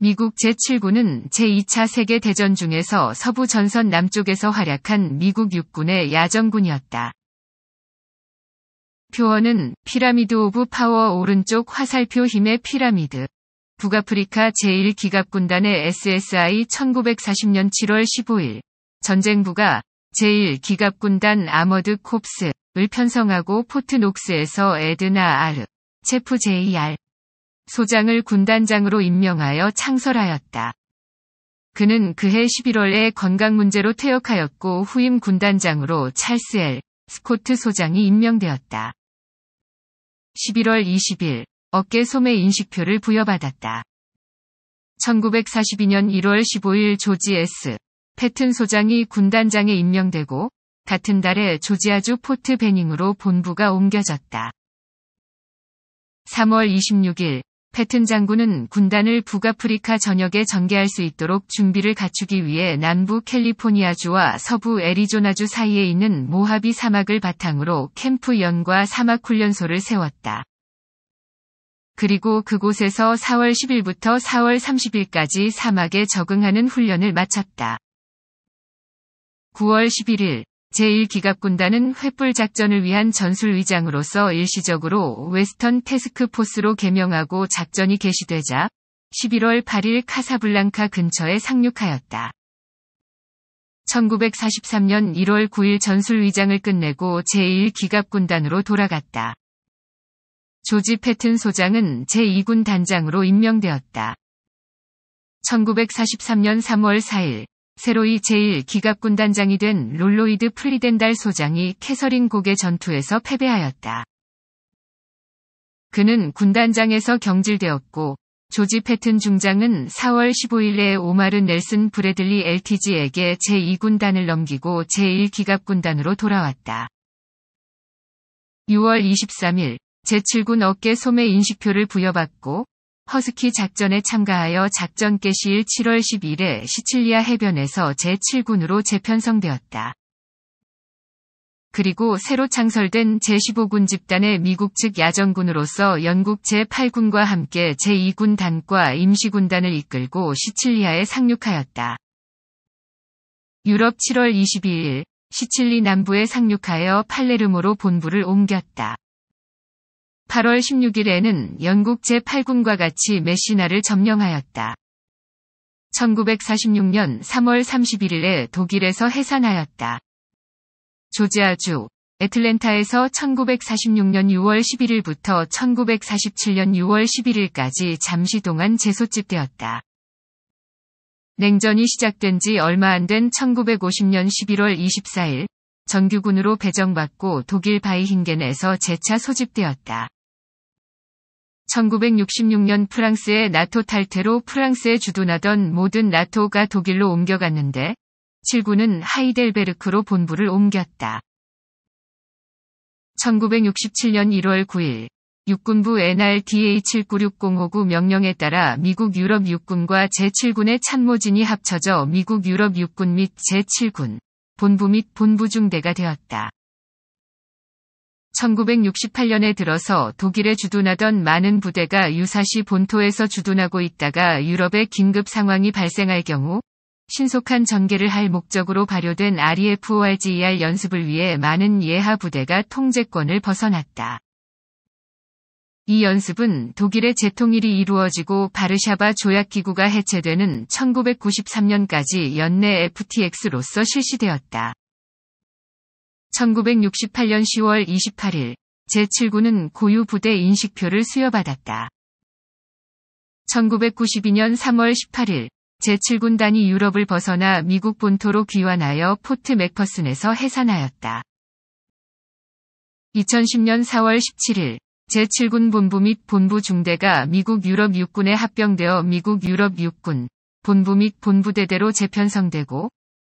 미국 제7군은 제2차 세계대전 중에서 서부 전선 남쪽에서 활약한 미국 육군의 야전군이었다. 표어는 피라미드 오브 파워 오른쪽 화살표 힘의 피라미드. 북아프리카 제1기갑군단의 SSI 1940년 7월 15일 전쟁부가 제1기갑군단 아머드 콥스를 편성하고 포트 녹스에서 에드나 아르, 체프 JR, 소장을 군단장으로 임명하여 창설하였다. 그는 그해 11월에 건강 문제로 퇴역하였고 후임 군단장으로 찰스 엘 스코트 소장이 임명되었다. 11월 20일 어깨 소매 인식표를 부여받았다. 1942년 1월 15일 조지 S. 패튼 소장이 군단장에 임명되고 같은 달에 조지아주 포트 베닝으로 본부가 옮겨졌다. 3월 26일 패튼 장군은 군단을 북아프리카 전역에 전개할 수 있도록 준비를 갖추기 위해 남부 캘리포니아주와 서부 애리조나주 사이에 있는 모하비 사막을 바탕으로 캠프 연과 사막 훈련소를 세웠다. 그리고 그곳에서 4월 10일부터 4월 30일까지 사막에 적응하는 훈련을 마쳤다. 9월 11일 제1기갑군단은 횃불 작전을 위한 전술위장으로서 일시적으로 웨스턴 테스크포스로 개명하고 작전이 개시되자 11월 8일 카사블랑카 근처에 상륙하였다. 1943년 1월 9일 전술위장을 끝내고 제1기갑군단으로 돌아갔다. 조지 패튼 소장은 제2군 단장으로 임명되었다. 1943년 3월 4일 새로이 제1기갑군단장이 된 롤로이드 프리덴달 소장이 캐서린 곡의 전투에서 패배하였다. 그는 군단장에서 경질되었고 조지 패튼 중장은 4월 15일에 오마르 넬슨 브래들리 LTG에게 제2군단을 넘기고 제1기갑군단으로 돌아왔다. 6월 23일 제7군 어깨 소매 인식표를 부여받고 허스키 작전에 참가하여 작전 개시일 7월 10일에 시칠리아 해변에서 제7군으로 재편성되었다. 그리고 새로 창설된 제15군 집단의 미국 측 야전군으로서 영국 제8군과 함께 제2군 단과 임시군단을 이끌고 시칠리아에 상륙하였다. 유럽 7월 22일 시칠리 남부에 상륙하여 팔레르모로 본부를 옮겼다. 8월 16일에는 영국 제8군과 같이 메시나를 점령하였다. 1946년 3월 31일에 독일에서 해산하였다. 조지아주, 애틀랜타에서 1946년 6월 11일부터 1947년 6월 11일까지 잠시 동안 재소집되었다. 냉전이 시작된 지 얼마 안 된 1950년 11월 24일, 정규군으로 배정받고 독일 바이힝겐에서 재차 소집되었다. 1966년 프랑스의 나토 탈퇴로 프랑스에 주둔하던 모든 나토가 독일로 옮겨갔는데 7군은 하이델베르크로 본부를 옮겼다. 1967년 1월 9일 육군부 NRDA 796059 명령에 따라 미국 유럽 육군과 제7군의 참모진이 합쳐져 미국 유럽 육군 및 제7군 본부 및 본부 중대가 되었다. 1968년에 들어서 독일에 주둔하던 많은 부대가 유사시 본토에서 주둔하고 있다가 유럽의 긴급 상황이 발생할 경우 신속한 전개를 할 목적으로 발효된 REFORGER e e 연습을 위해 많은 예하 부대가 통제권을 벗어났다. 이 연습은 독일의 재통일이 이루어지고 바르샤바 조약기구가 해체되는 1993년까지 연내 FTX로서 실시되었다. 1968년 10월 28일 제7군은 고유 부대 인식표를 수여받았다. 1992년 3월 18일 제7군단이 유럽을 벗어나 미국 본토로 귀환하여 포트 맥퍼슨에서 해산하였다. 2010년 4월 17일 제7군 본부 및 본부 중대가 미국 유럽 육군에 합병되어 미국 유럽 육군 본부 및 본부대대로 재편성되고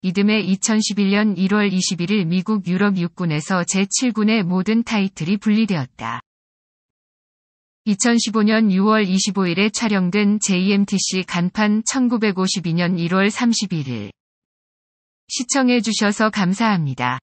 이듬해 2011년 1월 21일 미국 유럽 육군에서 제7군의 모든 타이틀이 분리되었다. 2015년 6월 25일에 촬영된 JMTC 간판 1952년 1월 31일. 시청해주셔서 감사합니다.